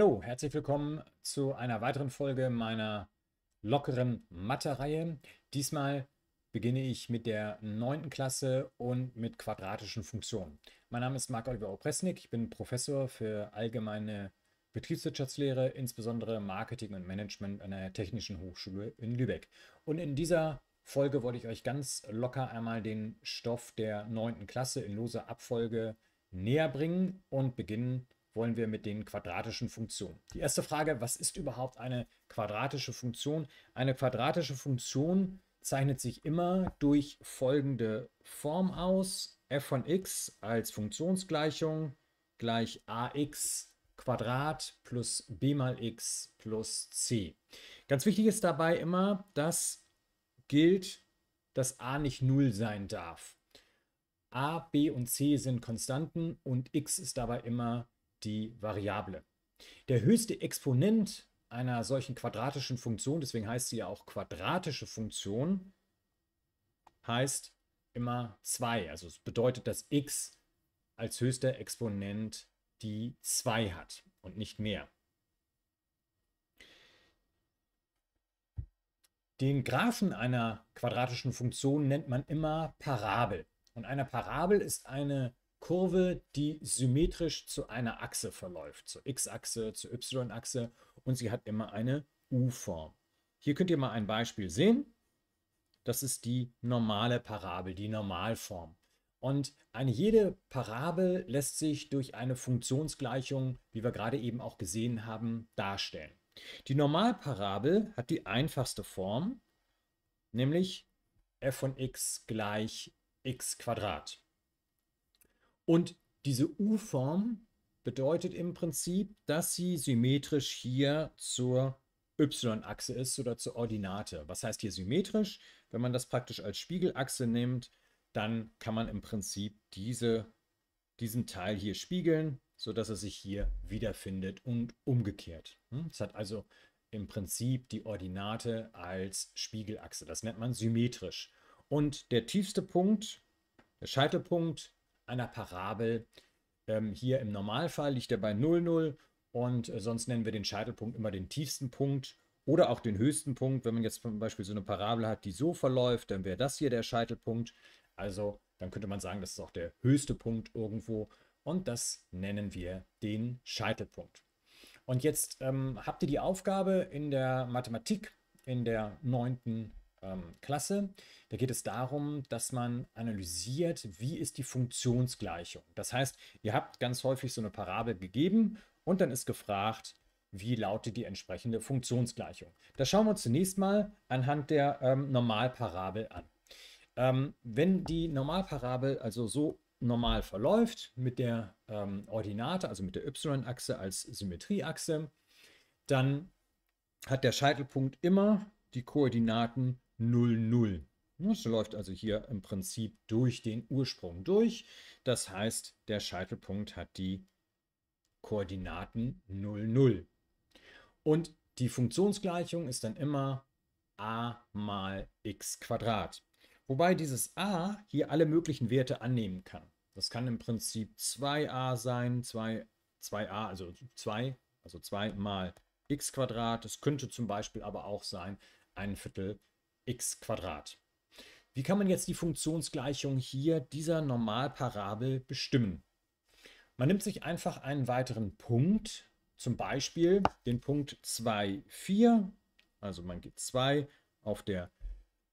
Hallo, herzlich willkommen zu einer weiteren Folge meiner lockeren Mathe-Reihe. Diesmal beginne ich mit der 9. Klasse und mit quadratischen Funktionen. Mein Name ist Marc-Oliver Opresnik, ich bin Professor für allgemeine Betriebswirtschaftslehre, insbesondere Marketing und Management an der Technischen Hochschule in Lübeck. Und in dieser Folge wollte ich euch ganz locker einmal den Stoff der 9. Klasse in loser Abfolge näher bringen und beginnen wollen wir mit den quadratischen Funktionen. Die erste Frage, was ist überhaupt eine quadratische Funktion? Eine quadratische Funktion zeichnet sich immer durch folgende Form aus. f von x als Funktionsgleichung gleich ax Quadrat plus b mal x plus c. Ganz wichtig ist dabei immer, dass gilt, dass a nicht 0 sein darf. a, b und c sind Konstanten und x ist dabei immer 0 die Variable. Der höchste Exponent einer solchen quadratischen Funktion, deswegen heißt sie ja auch quadratische Funktion, heißt immer 2. Also es bedeutet, dass x als höchster Exponent die 2 hat und nicht mehr. Den Graphen einer quadratischen Funktion nennt man immer Parabel. Und eine Parabel ist eine Kurve, die symmetrisch zu einer Achse verläuft, zur X-Achse, zur Y-Achse und sie hat immer eine U-Form. Hier könnt ihr mal ein Beispiel sehen. Das ist die normale Parabel, die Normalform. Und eine jede Parabel lässt sich durch eine Funktionsgleichung, wie wir gerade eben auch gesehen haben, darstellen. Die Normalparabel hat die einfachste Form, nämlich f von x gleich x Quadrat. Und diese U-Form bedeutet im Prinzip, dass sie symmetrisch hier zur y-Achse ist oder zur Ordinate. Was heißt hier symmetrisch? Wenn man das praktisch als Spiegelachse nimmt, dann kann man im Prinzip diese, diesen Teil hier spiegeln, sodass er sich hier wiederfindet und umgekehrt. Hm? Es hat also im Prinzip die Ordinate als Spiegelachse. Das nennt man symmetrisch. Und der tiefste Punkt, der Scheitelpunkt einer Parabel. Ähm, hier im Normalfall liegt er bei 00 und äh, sonst nennen wir den Scheitelpunkt immer den tiefsten Punkt oder auch den höchsten Punkt. Wenn man jetzt zum Beispiel so eine Parabel hat, die so verläuft, dann wäre das hier der Scheitelpunkt. Also dann könnte man sagen, das ist auch der höchste Punkt irgendwo und das nennen wir den Scheitelpunkt. Und jetzt ähm, habt ihr die Aufgabe in der Mathematik in der neunten ähm, Klasse. Da geht es darum, dass man analysiert, wie ist die Funktionsgleichung. Das heißt, ihr habt ganz häufig so eine Parabel gegeben und dann ist gefragt, wie lautet die entsprechende Funktionsgleichung. Das schauen wir uns zunächst mal anhand der ähm, Normalparabel an. Ähm, wenn die Normalparabel also so normal verläuft mit der ähm, Ordinate, also mit der y-Achse als Symmetrieachse, dann hat der Scheitelpunkt immer die Koordinaten 0,0. Es läuft also hier im Prinzip durch den Ursprung durch. Das heißt, der Scheitelpunkt hat die Koordinaten 0,0. Und die Funktionsgleichung ist dann immer a mal x Quadrat. Wobei dieses a hier alle möglichen Werte annehmen kann. Das kann im Prinzip 2a sein, 2, 2a, also 2, also 2 mal x Quadrat. Es könnte zum Beispiel aber auch sein, ein Viertel x Quadrat. Wie kann man jetzt die Funktionsgleichung hier dieser Normalparabel bestimmen? Man nimmt sich einfach einen weiteren Punkt, zum Beispiel den Punkt 2, 4. Also man geht 2 auf der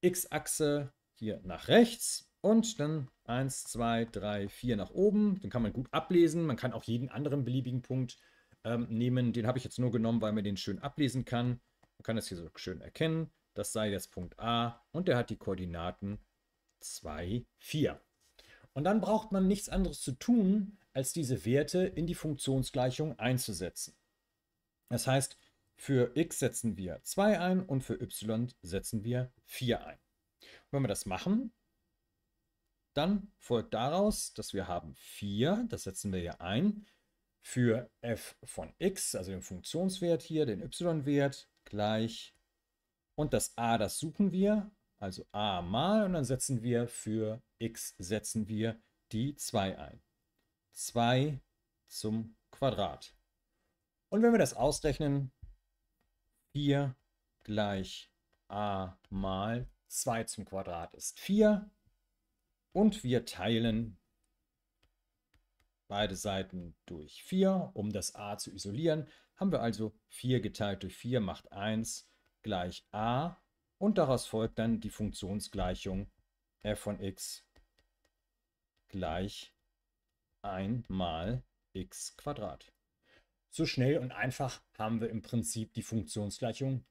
x-Achse hier nach rechts und dann 1, 2, 3, 4 nach oben. Den kann man gut ablesen. Man kann auch jeden anderen beliebigen Punkt ähm, nehmen. Den habe ich jetzt nur genommen, weil man den schön ablesen kann. Man kann das hier so schön erkennen. Das sei jetzt Punkt A und der hat die Koordinaten 2, 4. Und dann braucht man nichts anderes zu tun, als diese Werte in die Funktionsgleichung einzusetzen. Das heißt, für x setzen wir 2 ein und für y setzen wir 4 ein. Und wenn wir das machen, dann folgt daraus, dass wir haben 4, das setzen wir ja ein, für f von x, also den Funktionswert hier, den y-Wert, gleich und das a, das suchen wir, also a mal, und dann setzen wir für x setzen wir die 2 ein. 2 zum Quadrat. Und wenn wir das ausrechnen, 4 gleich a mal 2 zum Quadrat ist 4. Und wir teilen beide Seiten durch 4, um das a zu isolieren. Haben wir also 4 geteilt durch 4 macht 1 gleich a und daraus folgt dann die Funktionsgleichung f von x gleich 1 mal x Quadrat. So schnell und einfach haben wir im Prinzip die Funktionsgleichung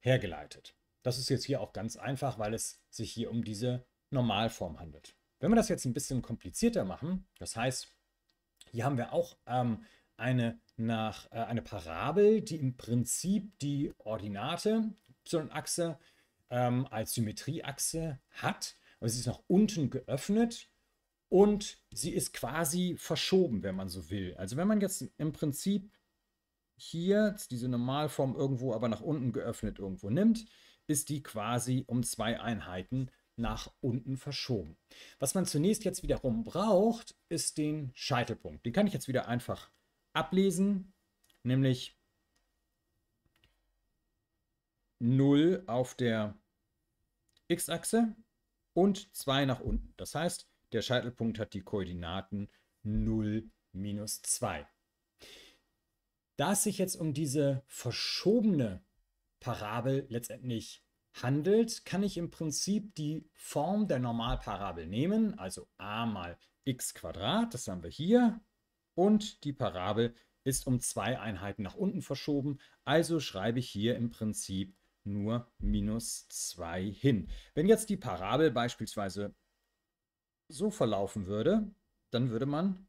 hergeleitet. Das ist jetzt hier auch ganz einfach, weil es sich hier um diese Normalform handelt. Wenn wir das jetzt ein bisschen komplizierter machen, das heißt, hier haben wir auch ähm, eine, nach, äh, eine Parabel, die im Prinzip die Ordinate y-Achse ähm, als Symmetrieachse hat. Aber sie ist nach unten geöffnet und sie ist quasi verschoben, wenn man so will. Also wenn man jetzt im Prinzip hier diese Normalform irgendwo aber nach unten geöffnet irgendwo nimmt, ist die quasi um zwei Einheiten nach unten verschoben. Was man zunächst jetzt wiederum braucht, ist den Scheitelpunkt. Den kann ich jetzt wieder einfach ablesen, nämlich 0 auf der x-Achse und 2 nach unten. Das heißt, der Scheitelpunkt hat die Koordinaten 0 minus 2. Da es sich jetzt um diese verschobene Parabel letztendlich handelt, kann ich im Prinzip die Form der Normalparabel nehmen, also a mal x Quadrat, das haben wir hier, und die Parabel ist um zwei Einheiten nach unten verschoben. Also schreibe ich hier im Prinzip nur minus 2 hin. Wenn jetzt die Parabel beispielsweise so verlaufen würde, dann würde man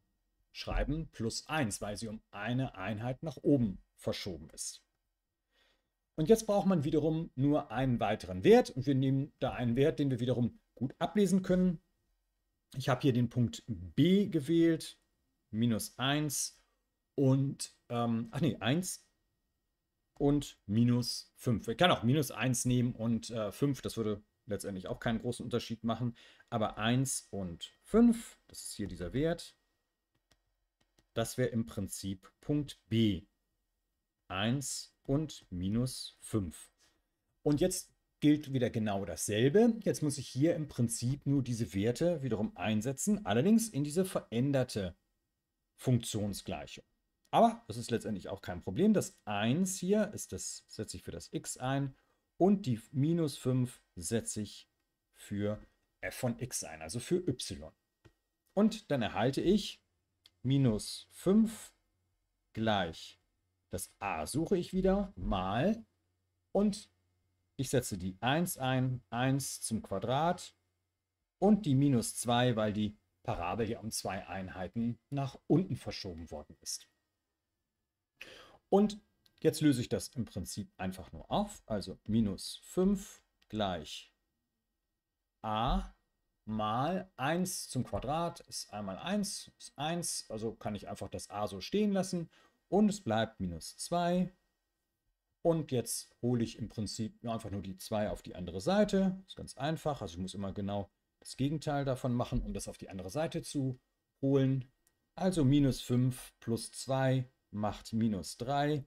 schreiben plus 1, weil sie um eine Einheit nach oben verschoben ist. Und jetzt braucht man wiederum nur einen weiteren Wert und wir nehmen da einen Wert, den wir wiederum gut ablesen können. Ich habe hier den Punkt B gewählt, minus 1 und, ähm, ach nee, 1 und minus 5. Ich kann auch minus 1 nehmen und äh, 5, das würde letztendlich auch keinen großen Unterschied machen. Aber 1 und 5, das ist hier dieser Wert, das wäre im Prinzip Punkt B. 1 und minus 5. Und jetzt gilt wieder genau dasselbe. Jetzt muss ich hier im Prinzip nur diese Werte wiederum einsetzen, allerdings in diese veränderte Funktionsgleichung. Aber das ist letztendlich auch kein Problem. Das 1 hier ist das, setze ich für das x ein und die minus 5 setze ich für f von x ein, also für y. Und dann erhalte ich minus 5 gleich das a suche ich wieder mal und ich setze die 1 ein, 1 zum Quadrat und die minus 2, weil die Parabel hier um zwei Einheiten nach unten verschoben worden ist. Und jetzt löse ich das im Prinzip einfach nur auf. Also minus 5 gleich a mal 1 zum Quadrat ist einmal 1, ist 1, also kann ich einfach das a so stehen lassen und es bleibt minus 2. Und jetzt hole ich im Prinzip einfach nur die 2 auf die andere Seite. Das Ist ganz einfach, also ich muss immer genau das Gegenteil davon machen, um das auf die andere Seite zu holen. Also minus 5 plus 2 macht minus 3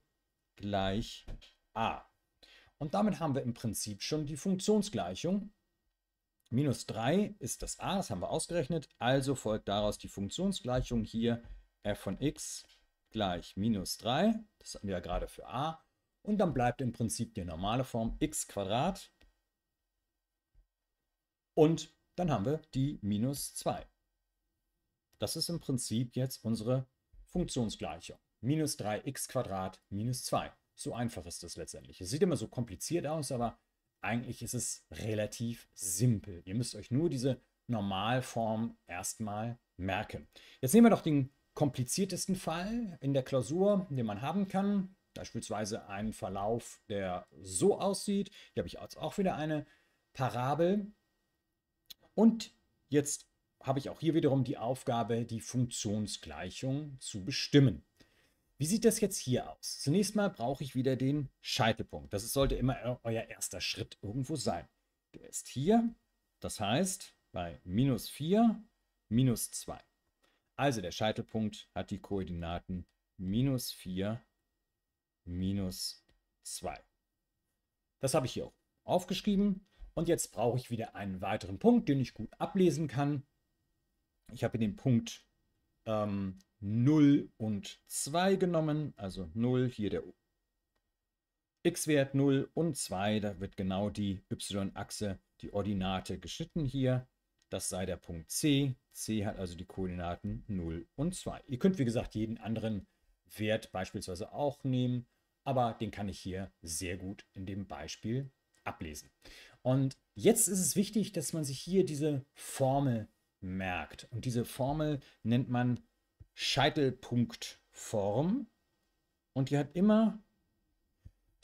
gleich a. Und damit haben wir im Prinzip schon die Funktionsgleichung. Minus 3 ist das a, das haben wir ausgerechnet. Also folgt daraus die Funktionsgleichung hier f von x gleich minus 3. Das hatten wir ja gerade für a. Und dann bleibt im Prinzip die normale Form x und dann haben wir die minus 2. Das ist im Prinzip jetzt unsere Funktionsgleichung. Minus 3x minus 2. So einfach ist das letztendlich. Es sieht immer so kompliziert aus, aber eigentlich ist es relativ simpel. Ihr müsst euch nur diese Normalform erstmal merken. Jetzt nehmen wir doch den kompliziertesten Fall in der Klausur, den man haben kann. Beispielsweise einen Verlauf, der so aussieht. Hier habe ich jetzt auch wieder eine Parabel. Und jetzt habe ich auch hier wiederum die Aufgabe, die Funktionsgleichung zu bestimmen. Wie sieht das jetzt hier aus? Zunächst mal brauche ich wieder den Scheitelpunkt. Das sollte immer euer erster Schritt irgendwo sein. Der ist hier, das heißt bei minus 4, minus 2. Also der Scheitelpunkt hat die Koordinaten minus 4, minus 2. Das habe ich hier auch aufgeschrieben. Und jetzt brauche ich wieder einen weiteren Punkt, den ich gut ablesen kann. Ich habe den Punkt ähm, 0 und 2 genommen, also 0 hier der x-Wert 0 und 2, da wird genau die y-Achse, die Ordinate geschnitten hier. Das sei der Punkt C. C hat also die Koordinaten 0 und 2. Ihr könnt, wie gesagt, jeden anderen Wert beispielsweise auch nehmen, aber den kann ich hier sehr gut in dem Beispiel ablesen. Und jetzt ist es wichtig, dass man sich hier diese Formel merkt. Und diese Formel nennt man Scheitelpunktform. Und die hat immer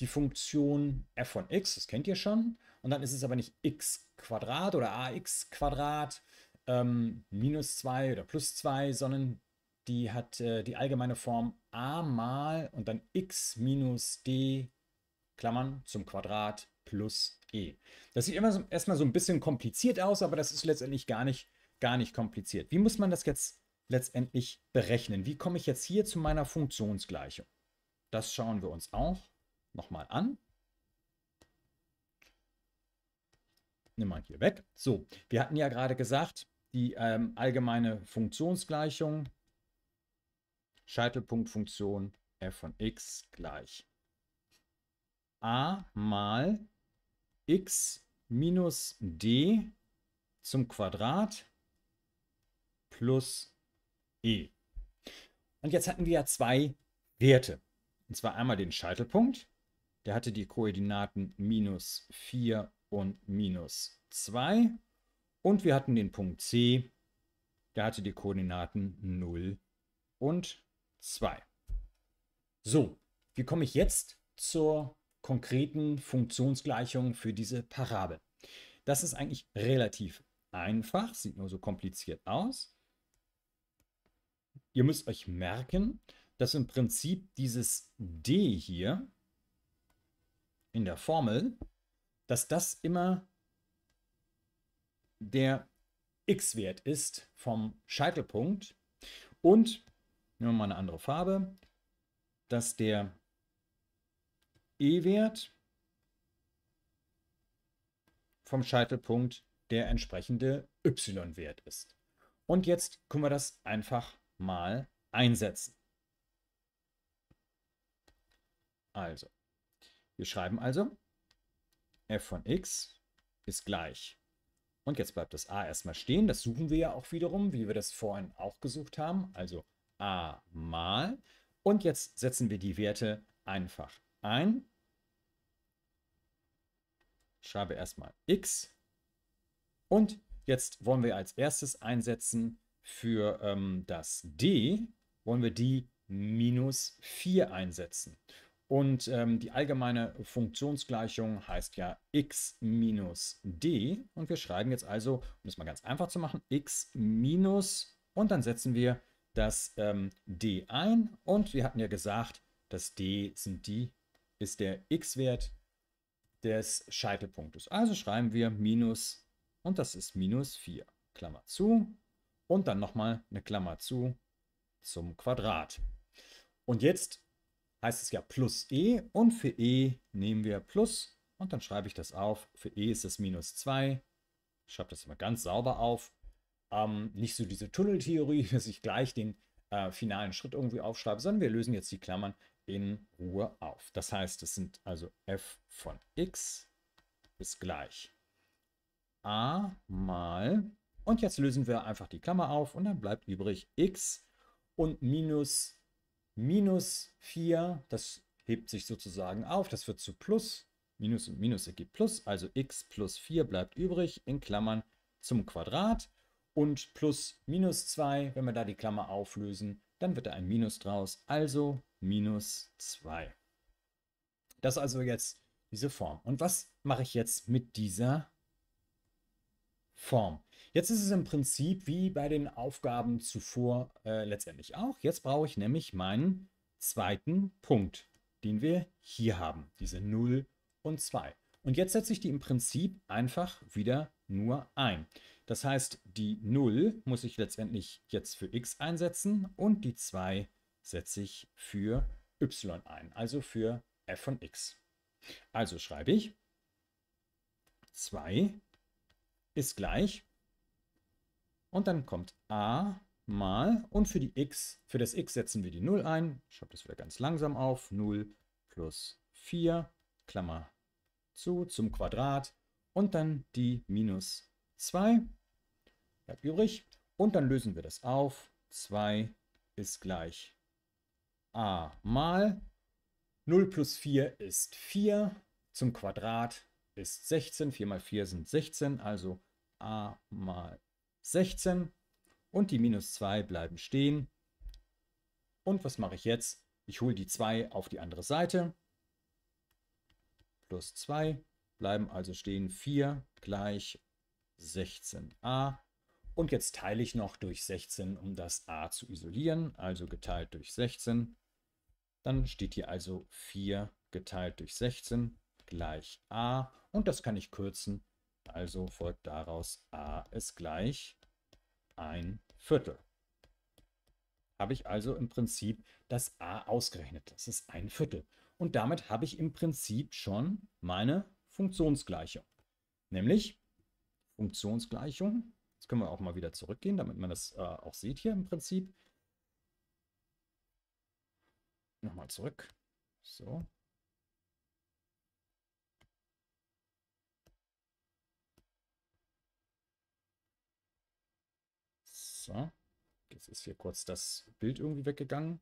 die Funktion f von x, das kennt ihr schon. Und dann ist es aber nicht x Quadrat oder ax Quadrat ähm, minus 2 oder plus 2, sondern die hat äh, die allgemeine Form a mal und dann x minus d Klammern zum Quadrat plus E. Das sieht immer so, erstmal so ein bisschen kompliziert aus, aber das ist letztendlich gar nicht, gar nicht kompliziert. Wie muss man das jetzt letztendlich berechnen? Wie komme ich jetzt hier zu meiner Funktionsgleichung? Das schauen wir uns auch nochmal an. Nimm mal hier weg. So, wir hatten ja gerade gesagt, die ähm, allgemeine Funktionsgleichung, Scheitelpunktfunktion f von x gleich a mal x minus d zum Quadrat plus e. Und jetzt hatten wir ja zwei Werte. Und zwar einmal den Scheitelpunkt. Der hatte die Koordinaten minus 4 und minus 2. Und wir hatten den Punkt C. Der hatte die Koordinaten 0 und 2. So, wie komme ich jetzt zur konkreten Funktionsgleichungen für diese Parabel. Das ist eigentlich relativ einfach, sieht nur so kompliziert aus. Ihr müsst euch merken, dass im Prinzip dieses d hier in der Formel, dass das immer der x-Wert ist vom Scheitelpunkt und, nehmen wir mal eine andere Farbe, dass der E-Wert vom Scheitelpunkt der entsprechende y-Wert ist. Und jetzt können wir das einfach mal einsetzen. Also, wir schreiben also f von x ist gleich. Und jetzt bleibt das a erstmal stehen. Das suchen wir ja auch wiederum, wie wir das vorhin auch gesucht haben. Also a mal. Und jetzt setzen wir die Werte einfach ein. Ich habe erstmal x. Und jetzt wollen wir als erstes einsetzen für ähm, das d, wollen wir die minus 4 einsetzen. Und ähm, die allgemeine Funktionsgleichung heißt ja x minus d. Und wir schreiben jetzt also, um es mal ganz einfach zu machen, x minus und dann setzen wir das ähm, d ein. Und wir hatten ja gesagt, das d sind die ist der x-Wert des Scheitelpunktes. Also schreiben wir minus, und das ist minus 4, Klammer zu, und dann nochmal eine Klammer zu zum Quadrat. Und jetzt heißt es ja plus e und für e nehmen wir plus und dann schreibe ich das auf. Für e ist das minus 2. Ich schreibe das immer ganz sauber auf. Ähm, nicht so diese Tunneltheorie, dass ich gleich den äh, finalen Schritt irgendwie aufschreibe, sondern wir lösen jetzt die Klammern in Ruhe auf. Das heißt, es sind also f von x ist gleich a mal, und jetzt lösen wir einfach die Klammer auf und dann bleibt übrig x und minus minus 4, das hebt sich sozusagen auf, das wird zu plus, minus und minus ergibt plus, also x plus 4 bleibt übrig in Klammern zum Quadrat und plus minus 2, wenn wir da die Klammer auflösen, dann wird da ein Minus draus, also minus 2. Das ist also jetzt diese Form. Und was mache ich jetzt mit dieser Form? Jetzt ist es im Prinzip wie bei den Aufgaben zuvor äh, letztendlich auch. Jetzt brauche ich nämlich meinen zweiten Punkt, den wir hier haben, diese 0 und 2. Und jetzt setze ich die im Prinzip einfach wieder nur ein. Das heißt, die 0 muss ich letztendlich jetzt für x einsetzen und die 2 für setze ich für y ein, also für f von x. Also schreibe ich 2 ist gleich und dann kommt a mal und für die x, für das x setzen wir die 0 ein. Ich schreibe das wieder ganz langsam auf. 0 plus 4, Klammer zu, zum Quadrat und dann die minus 2 bleibt übrig. Und dann lösen wir das auf. 2 ist gleich a mal 0 plus 4 ist 4 zum Quadrat ist 16. 4 mal 4 sind 16, also a mal 16. Und die minus 2 bleiben stehen. Und was mache ich jetzt? Ich hole die 2 auf die andere Seite. Plus 2 bleiben also stehen 4 gleich 16a. Und jetzt teile ich noch durch 16, um das a zu isolieren. Also geteilt durch 16 dann steht hier also 4 geteilt durch 16 gleich a und das kann ich kürzen. Also folgt daraus a ist gleich ein Viertel. Habe ich also im Prinzip das a ausgerechnet. Das ist ein Viertel. Und damit habe ich im Prinzip schon meine Funktionsgleichung. Nämlich Funktionsgleichung. Jetzt können wir auch mal wieder zurückgehen, damit man das äh, auch sieht hier im Prinzip. Nochmal zurück. So. So. Jetzt ist hier kurz das Bild irgendwie weggegangen.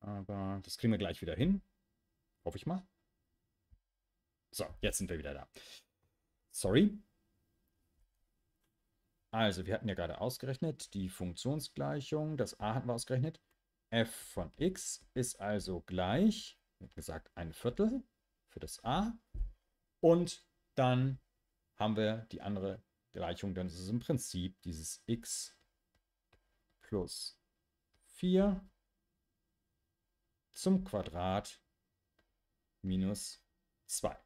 Aber das kriegen wir gleich wieder hin. Hoffe ich mal. So, jetzt sind wir wieder da. Sorry. Also, wir hatten ja gerade ausgerechnet die Funktionsgleichung. Das a hatten wir ausgerechnet f von x ist also gleich, wie gesagt, ein Viertel für das a. Und dann haben wir die andere Gleichung, dann ist es im Prinzip dieses x plus 4 zum Quadrat minus 2.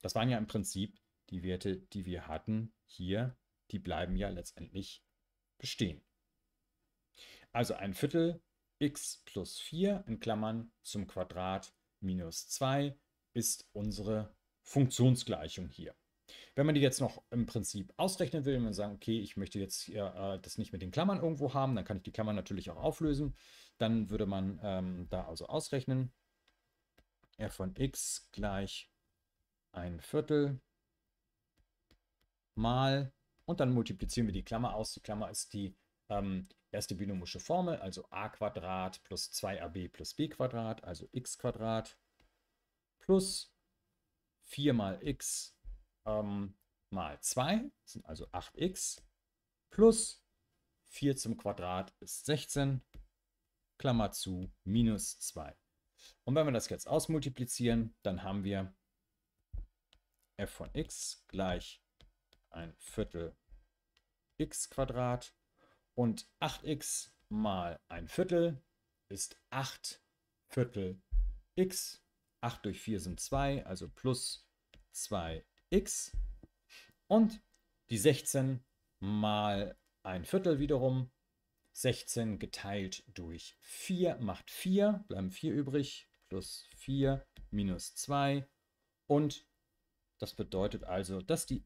Das waren ja im Prinzip die Werte, die wir hatten hier, die bleiben ja letztendlich bestehen. Also ein Viertel x plus 4 in Klammern zum Quadrat minus 2 ist unsere Funktionsgleichung hier. Wenn man die jetzt noch im Prinzip ausrechnen will, wenn man sagen, okay, ich möchte jetzt hier, äh, das nicht mit den Klammern irgendwo haben, dann kann ich die Klammern natürlich auch auflösen. Dann würde man ähm, da also ausrechnen, f von x gleich ein Viertel mal, und dann multiplizieren wir die Klammer aus. Die Klammer ist die ähm, erste binomische Formel, also a Quadrat plus 2ab plus b Quadrat, also x Quadrat plus 4 mal x ähm, mal 2, sind also 8x, plus 4 zum Quadrat ist 16, Klammer zu, minus 2. Und wenn wir das jetzt ausmultiplizieren, dann haben wir f von x gleich ein Viertel x Quadrat und 8x mal ein Viertel ist 8 Viertel x. 8 durch 4 sind 2, also plus 2x. Und die 16 mal ein Viertel wiederum. 16 geteilt durch 4 macht 4, bleiben 4 übrig, plus 4 minus 2. Und das bedeutet also, dass die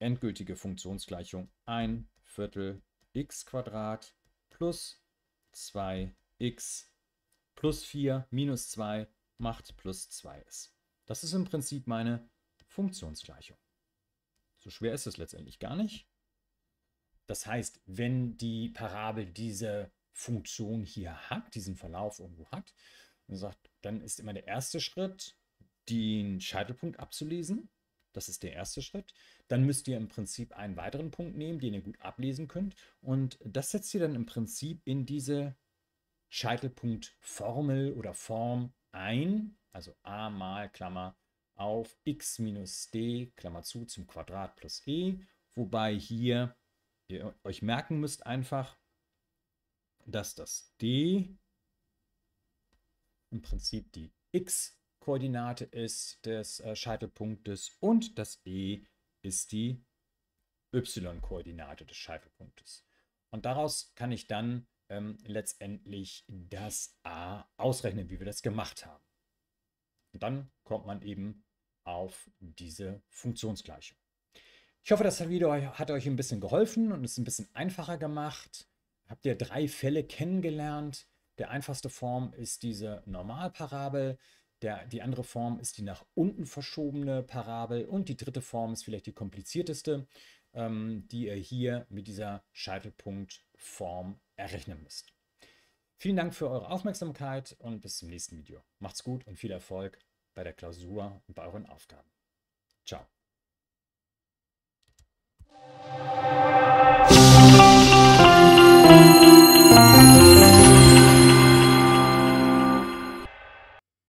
endgültige Funktionsgleichung ein Viertel x plus 2x plus 4 minus 2 macht plus 2 ist. Das ist im Prinzip meine Funktionsgleichung. So schwer ist es letztendlich gar nicht. Das heißt, wenn die Parabel diese Funktion hier hat, diesen Verlauf irgendwo hat, dann ist immer der erste Schritt, den Scheitelpunkt abzulesen. Das ist der erste Schritt. Dann müsst ihr im Prinzip einen weiteren Punkt nehmen, den ihr gut ablesen könnt. Und das setzt ihr dann im Prinzip in diese Scheitelpunktformel oder Form ein. Also a mal Klammer auf x minus d Klammer zu zum Quadrat plus e. Wobei hier ihr euch merken müsst einfach, dass das d im Prinzip die x Koordinate ist des äh, Scheitelpunktes und das E ist die y-Koordinate des Scheitelpunktes. Und daraus kann ich dann ähm, letztendlich das a ausrechnen, wie wir das gemacht haben. Und dann kommt man eben auf diese Funktionsgleichung. Ich hoffe, das Video hat euch ein bisschen geholfen und es ein bisschen einfacher gemacht. Habt ihr drei Fälle kennengelernt. Der einfachste Form ist diese Normalparabel. Der, die andere Form ist die nach unten verschobene Parabel und die dritte Form ist vielleicht die komplizierteste, ähm, die ihr hier mit dieser Scheitelpunktform errechnen müsst. Vielen Dank für eure Aufmerksamkeit und bis zum nächsten Video. Macht's gut und viel Erfolg bei der Klausur und bei euren Aufgaben. Ciao.